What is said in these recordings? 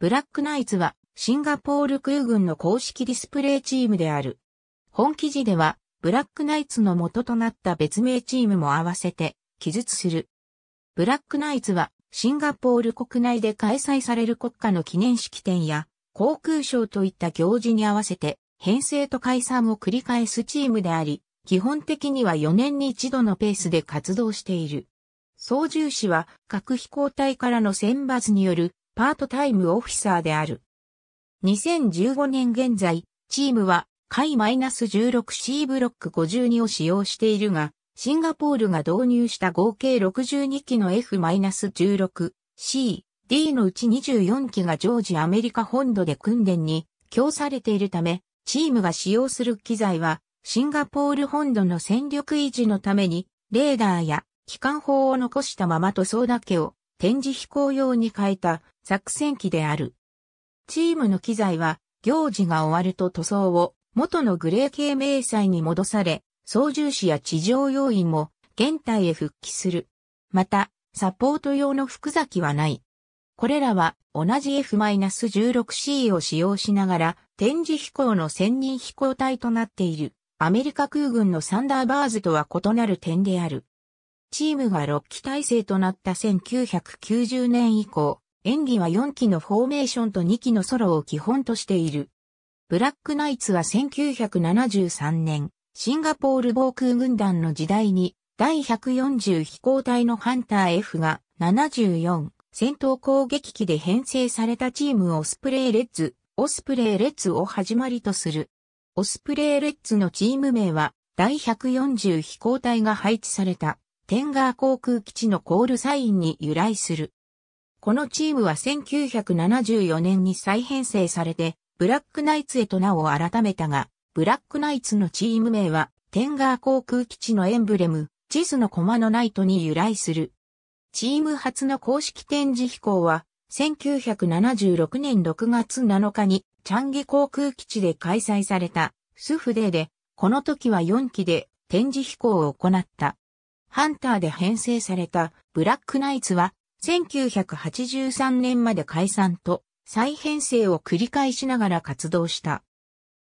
ブラックナイツはシンガポール空軍の公式ディスプレイチームである。本記事では、ブラックナイツの元となった別名チームも合わせて記述する。ブラックナイツはシンガポール国内で開催される国家の記念式典や航空ショーといった行事に合わせて編成と解散を繰り返すチームであり、基本的には4年に一度のペースで活動している。操縦士は各飛行隊からの選抜によるパートタイムオフィサーである。2015年現在、チームは、下 -16C ブロック52を使用しているが、シンガポールが導入した合計62機の F-16C、D のうち24機が常時アメリカ本土で訓練に供されているため、チームが使用する機材は、シンガポール本土の戦力維持のために、レーダーや機関砲を残したまま塗装だけを展示飛行用に変えた作戦機である。チームの機材は行事が終わると塗装を元のグレー系迷彩に戻され、操縦士や地上要員も現体へ復帰する。また、サポート用の複座機はない。これらは同じ F-16C を使用しながら展示飛行の専任飛行隊となっているアメリカ空軍のサンダーバーズとは異なる点である。チームが6機体制となった1990年以降、演技は4機のフォーメーションと2機のソロを基本としている。ブラックナイツは1973年、シンガポール防空軍団の時代に、第140飛行隊のハンター F が74戦闘攻撃機で編成されたチームオスプレイレッズ、オスプレイレッズを始まりとする。オスプレイレッズのチーム名は、第140飛行隊が配置された、テンガー航空基地のコールサインに由来する。このチームは1974年に再編成されて、ブラックナイツへと名を改めたが、ブラックナイツのチーム名は、テンガー航空基地のエンブレム、地図のコマのナイトに由来する。チーム初の公式展示飛行は、1976年6月7日に、チャンゲ航空基地で開催された、スフデーで、この時は4機で展示飛行を行った。ハンターで編成されたブラックナイツは1983年まで解散と再編成を繰り返しながら活動した。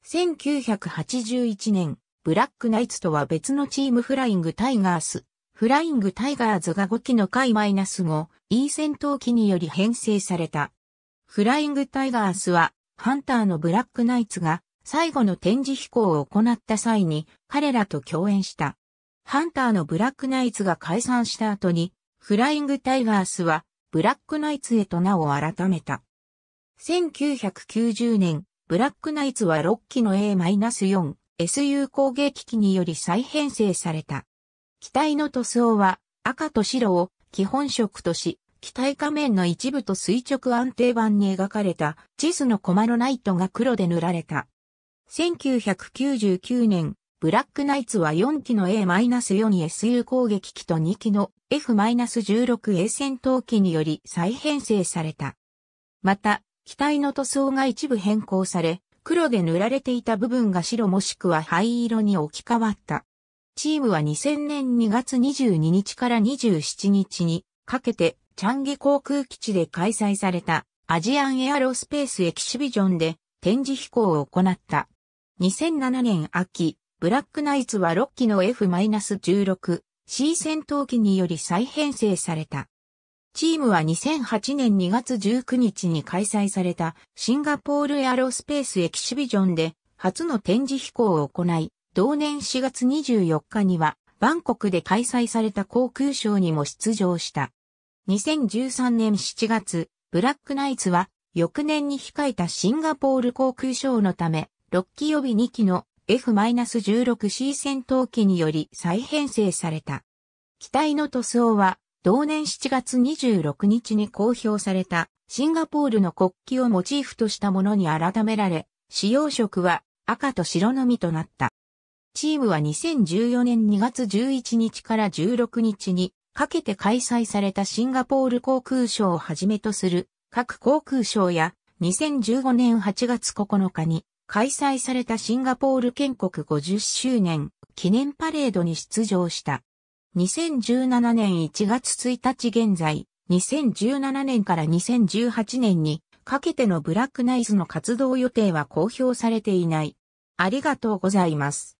1981年、ブラックナイツとは別のチームフライングタイガース。フライングタイガーズが5期の回マイナス5、E 戦闘機により編成された。フライングタイガースは、ハンターのブラックナイツが最後の展示飛行を行った際に彼らと共演した。ハンターのブラックナイツが解散した後にフライングタイガースは、ブラックナイツへと名を改めた。1990年、ブラックナイツは6機の A-4、SU 攻撃機により再編成された。機体の塗装は赤と白を基本色とし、機体仮面の一部と垂直安定板に描かれた地図のコマのナイトが黒で塗られた。1999年、ブラックナイツは4機の A-42SU 攻撃機と2機の F-16A 戦闘機により再編成された。また、機体の塗装が一部変更され、黒で塗られていた部分が白もしくは灰色に置き換わった。チームは2000年2月22日から27日にかけてチャンギ航空基地で開催されたアジアンエアロスペースエキシビジョンで展示飛行を行った。2007年秋、ブラックナイツは6機の F-16C 戦闘機により再編成された。チームは2008年2月19日に開催されたシンガポールエアロスペースエキシビジョンで初の展示飛行を行い、同年4月24日にはバンコクで開催された航空ショーにも出場した。2013年7月、ブラックナイツは翌年に控えたシンガポール航空ショーのため、6機予備2機の F-16C 戦闘機により再編成された。機体の塗装は、同年7月26日に公表されたシンガポールの国旗をモチーフとしたものに改められ、使用色は赤と白のみとなった。チームは2014年2月11日から16日にかけて開催されたシンガポール航空ショーをはじめとする各航空ショーや2015年8月9日に開催されたシンガポール建国50周年記念パレードに出場した。2017年1月1日現在、2017年から2018年にかけてのブラックナイズの活動予定は公表されていない。ありがとうございます。